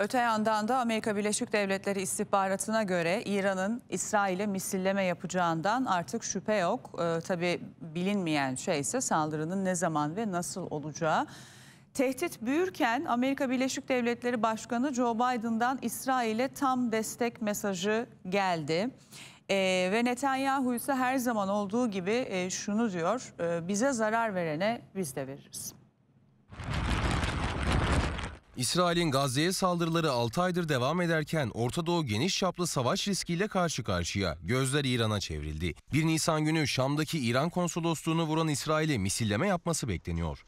Öte yandan da Amerika Birleşik Devletleri istihbaratına göre İran'ın İsrail'e misilleme yapacağından artık şüphe yok. Ee, tabii bilinmeyen şey ise saldırının ne zaman ve nasıl olacağı. Tehdit büyürken Amerika Birleşik Devletleri Başkanı Joe Biden'dan İsrail'e tam destek mesajı geldi. Ee, ve Netanyahu ise her zaman olduğu gibi e, şunu diyor, e, bize zarar verene biz de veririz. İsrail'in Gazze'ye saldırıları 6 aydır devam ederken Orta Doğu geniş çaplı savaş riskiyle karşı karşıya. Gözler İran'a çevrildi. 1 Nisan günü Şam'daki İran konsolosluğunu vuran İsrail'e misilleme yapması bekleniyor.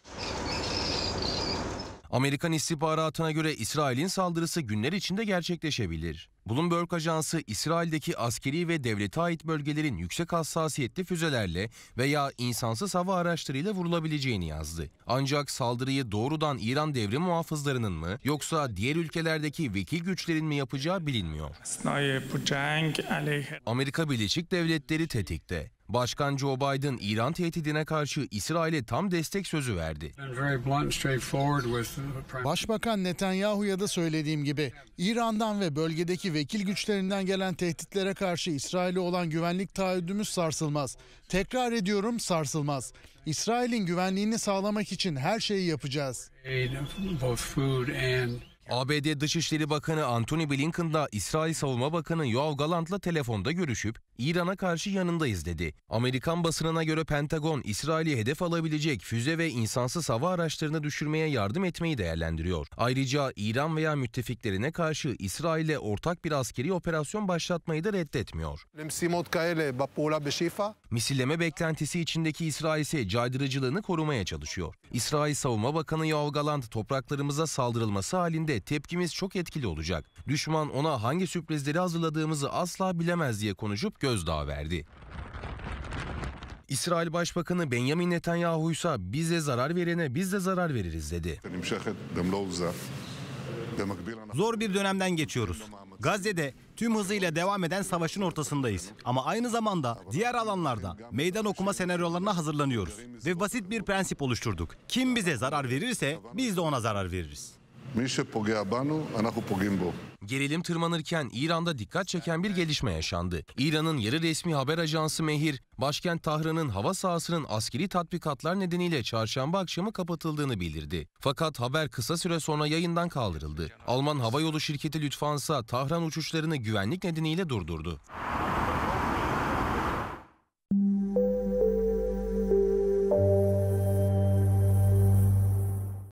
Amerikan istihbaratına göre İsrail'in saldırısı günler içinde gerçekleşebilir. Bloomberg Ajansı İsrail'deki askeri ve devlete ait bölgelerin yüksek hassasiyetli füzelerle veya insansız hava araçlarıyla vurulabileceğini yazdı. Ancak saldırıyı doğrudan İran devrim muhafızlarının mı yoksa diğer ülkelerdeki vekil güçlerin mi yapacağı bilinmiyor. Amerika Birleşik Devletleri tetikte. Başkan Joe Biden İran tehdidine karşı İsrail'e tam destek sözü verdi. Başbakan Netanyahu'ya da söylediğim gibi İran'dan ve bölgedeki vekil güçlerinden gelen tehditlere karşı İsrail'e olan güvenlik taahhüdümüz sarsılmaz. Tekrar ediyorum sarsılmaz. İsrail'in güvenliğini sağlamak için her şeyi yapacağız. ABD Dışişleri Bakanı Antony Blinken da İsrail Savunma Bakanı Yoav Gallant'la telefonda görüşüp İran'a karşı yanındayız dedi. Amerikan basınına göre Pentagon İsrail'i hedef alabilecek füze ve insansız hava araçlarını düşürmeye yardım etmeyi değerlendiriyor. Ayrıca İran veya müttefiklerine karşı İsrail'e ortak bir askeri operasyon başlatmayı da reddetmiyor misilleme beklentisi içindeki İsrail caydırıcılığını korumaya çalışıyor. İsrail Savunma Bakanı Yavgaland, Galant topraklarımıza saldırılması halinde tepkimiz çok etkili olacak. Düşman ona hangi sürprizleri hazırladığımızı asla bilemez diye konuşup gözdağı verdi. İsrail Başbakanı Benjamin Netanyahu ise bize zarar verene biz de zarar veririz dedi. Zor bir dönemden geçiyoruz. Gazze'de tüm hızıyla devam eden savaşın ortasındayız. Ama aynı zamanda diğer alanlarda meydan okuma senaryolarına hazırlanıyoruz. Ve basit bir prensip oluşturduk. Kim bize zarar verirse biz de ona zarar veririz. Gerilim tırmanırken İran'da dikkat çeken bir gelişme yaşandı. İran'ın yarı resmi haber ajansı Mehir, başkent Tahran'ın hava sahasının askeri tatbikatlar nedeniyle çarşamba akşamı kapatıldığını bildirdi. Fakat haber kısa süre sonra yayından kaldırıldı. Alman havayolu şirketi Lufthansa Tahran uçuşlarını güvenlik nedeniyle durdurdu.